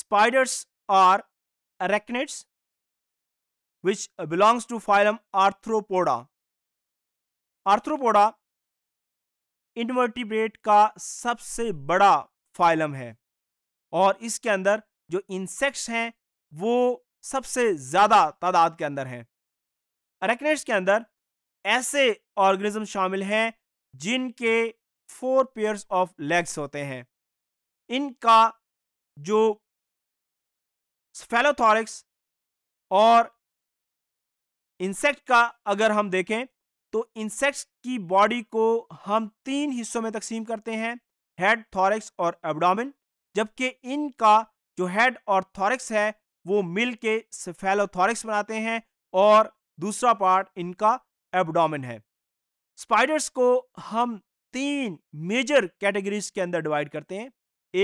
Spiders are arachnids which belongs to phylum Arthropoda. Arthropoda invertebrate का सबसे बड़ा phylum है और इसके अंदर जो इंसेक्ट्स हैं वो सबसे ज़्यादा तादाद के अंदर हैं अरेक्नेट्स के अंदर ऐसे ऑर्गेनिज्म शामिल हैं जिनके फोर पेयर्स ऑफ लेग्स होते हैं इनका जो स्फेलोथॉरिक्स और इंसेक्ट का अगर हम देखें तो इंसेक्ट्स की बॉडी को हम तीन हिस्सों में तकसीम करते हैं हेड थॉरिक्स और एब्डोमिन जबकि इनका जो हेड और थॉरिक्स है वो मिल के बनाते हैं और दूसरा पार्ट इनका एब्डोमिन है स्पाइडर्स को हम तीन मेजर कैटेगरीज के अंदर डिवाइड करते हैं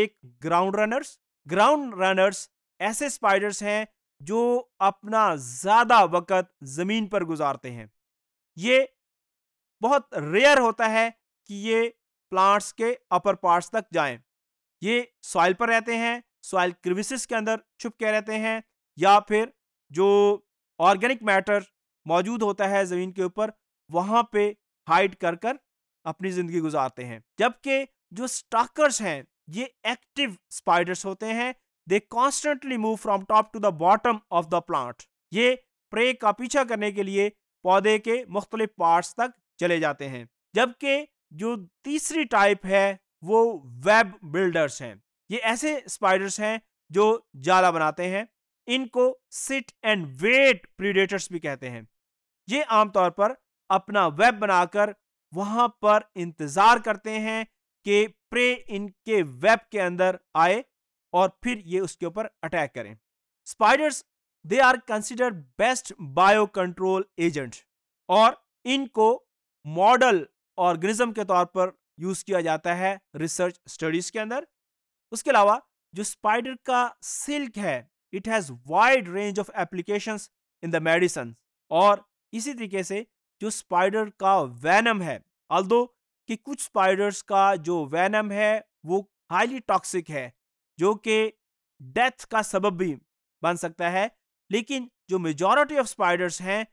एक ग्राउंड रनर्स ग्राउंड रनर्स ऐसे स्पाइडर्स हैं जो अपना ज़्यादा वक़्त ज़मीन पर गुजारते हैं ये बहुत रेयर होता है कि ये प्लांट्स के अपर पार्ट्स तक जाएं। ये सॉइल पर रहते हैं सॉइल क्रिविसिस के अंदर छुप के रहते हैं या फिर जो ऑर्गेनिक मैटर मौजूद होता है ज़मीन के ऊपर वहां पे हाइड कर कर अपनी ज़िंदगी गुजारते हैं जबकि जो स्टाकर्स हैं ये एक्टिव स्पाइडर्स होते हैं they constantly move from top to the bottom of the plant ये प्रे का पीछा करने के लिए पौधे के मुख्तलिफ पार्ट्स तक चले जाते हैं जबकि जो तीसरी टाइप है वो वेब बिल्डर्स हैं ये ऐसे स्पाइडर्स हैं जो जाला बनाते हैं इनको सिट एंड वेट प्रीडेटर्स भी कहते हैं ये आमतौर पर अपना वेब बनाकर वहां पर इंतजार करते हैं कि प्रे इनके वेब के अंदर आए और फिर ये उसके ऊपर अटैक करें spiders they are considered best bio control agent और इनको मॉडल ऑर्गेनिज्म के तौर पर यूज किया जाता है रिसर्च स्टडीज के अंदर उसके अलावा जो स्पाइडर का सिल्क है it has wide range of application in the medicine और इसी तरीके से जो स्पाइडर का वैनम है अल्दो कि कुछ स्पाइडर्स का जो वैनम है वो हाईली टॉक्सिक है जो कि डेथ का सबब भी बन सकता है लेकिन जो मेजॉरिटी ऑफ स्पाइडर्स हैं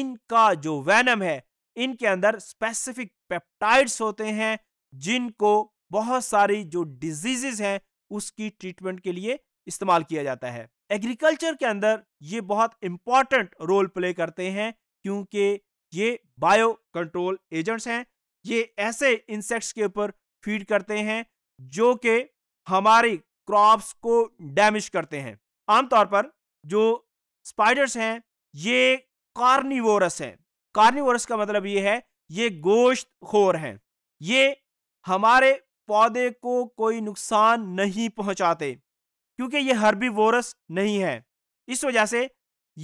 इनका जो वैनम है इनके अंदर स्पेसिफिक पेप्टाइड्स होते हैं जिनको बहुत सारी जो डिजीजेज हैं उसकी ट्रीटमेंट के लिए इस्तेमाल किया जाता है एग्रीकल्चर के अंदर ये बहुत इंपॉर्टेंट रोल प्ले करते हैं क्योंकि ये बायो कंट्रोल एजेंट्स हैं ये ऐसे इंसेक्ट्स के ऊपर फीड करते हैं जो कि हमारी क्रॉप्स को डैमेज करते हैं आमतौर पर जो स्पाइडर्स हैं ये कार्निवोरस हैं कार्निवोरस का मतलब ये है ये गोश्त खोर हैं ये हमारे पौधे को कोई नुकसान नहीं पहुंचाते क्योंकि ये वोरस नहीं है इस वजह से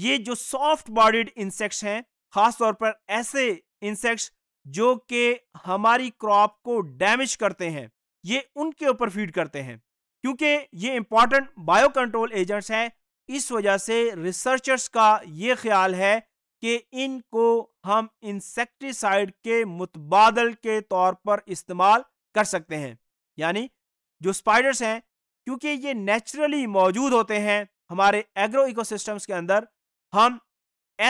ये जो सॉफ्ट बॉडीड इंसेक्ट्स हैं खासतौर पर ऐसे इंसेक्ट्स जो कि हमारी क्रॉप को डैमेज करते हैं ये उनके ऊपर फीड करते हैं क्योंकि ये इंपॉर्टेंट बायो कंट्रोल एजेंट्स हैं इस वजह से रिसर्चर्स का ये ख्याल है कि इनको हम इंसेक्टिसाइड के मुतबादल के तौर पर इस्तेमाल कर सकते हैं यानी जो स्पाइडर्स हैं क्योंकि ये नेचुरली मौजूद होते हैं हमारे एग्रो इकोसिस्टम्स के अंदर हम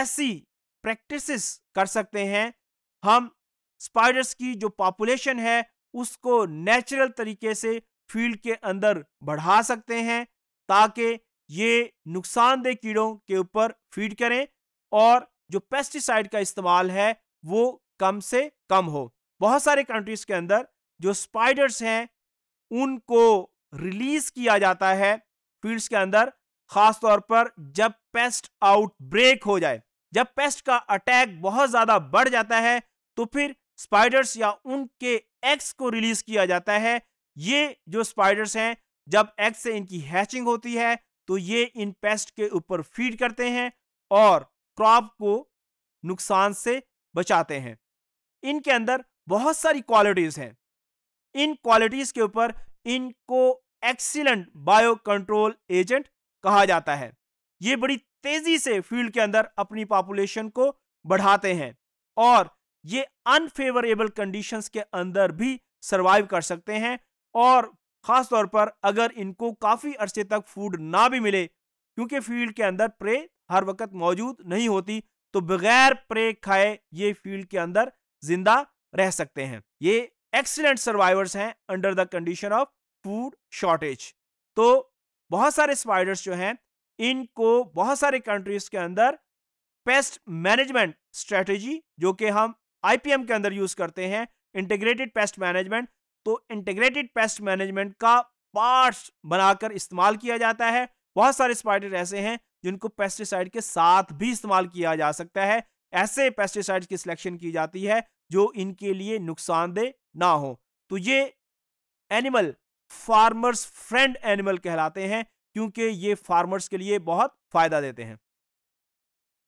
ऐसी प्रैक्टिसेस कर सकते हैं हम स्पाइडर्स की जो पॉपुलेशन है उसको नेचुरल तरीके से फील्ड के अंदर बढ़ा सकते हैं ताकि ये नुकसानदेह कीड़ों के ऊपर फीड करें और जो पेस्टिसाइड का इस्तेमाल है वो कम से कम हो बहुत सारे कंट्रीज के अंदर जो स्पाइडर्स हैं उनको रिलीज किया जाता है फील्ड्स के अंदर खास तौर पर जब पेस्ट आउट ब्रेक हो जाए जब पेस्ट का अटैक बहुत ज़्यादा बढ़ जाता है तो फिर स्पाइडर्स या उनके एक्स को रिलीज किया जाता है ये जो स्पाइडर्स हैं जब एग से इनकी हैचिंग होती है तो ये इन पेस्ट के ऊपर फीड करते हैं और क्रॉप को नुकसान से बचाते हैं इनके अंदर बहुत सारी क्वालिटीज़ हैं इन क्वालिटीज़ के ऊपर इनको एक्सीलेंट बायो कंट्रोल एजेंट कहा जाता है ये बड़ी तेज़ी से फील्ड के अंदर अपनी पॉपुलेशन को बढ़ाते हैं और ये अनफेवरेबल कंडीशंस के अंदर भी सरवाइव कर सकते हैं और ख़ास तौर पर अगर इनको काफ़ी अरसे तक फूड ना भी मिले क्योंकि फील्ड के अंदर प्रे हर वक्त मौजूद नहीं होती तो बगैर प्रे खाए ये फील्ड के अंदर जिंदा रह सकते हैं ये एक्सीलेंट सर्वाइवर्स हैं under the condition of food shortage तो बहुत सारे स्पाइडर्स जो हैं इनको बहुत सारे कंट्रीज के अंदर पेस्ट मैनेजमेंट स्ट्रेटेजी जो कि हम आईपीएम के अंदर यूज करते हैं इंटीग्रेटेड पेस्ट मैनेजमेंट तो इंटीग्रेटेड पेस्ट मैनेजमेंट का पार्ट बनाकर इस्तेमाल किया जाता है बहुत सारे स्पाइडर ऐसे हैं जिनको पेस्टिसाइड के साथ भी इस्तेमाल किया जा सकता है ऐसे पेस्टिसाइड की सिलेक्शन की जाती है जो इनके लिए नुकसानदेह ना हो तो ये एनिमल फार्मर्स फ्रेंड एनिमल कहलाते हैं क्योंकि ये फार्मर्स के लिए बहुत फ़ायदा देते हैं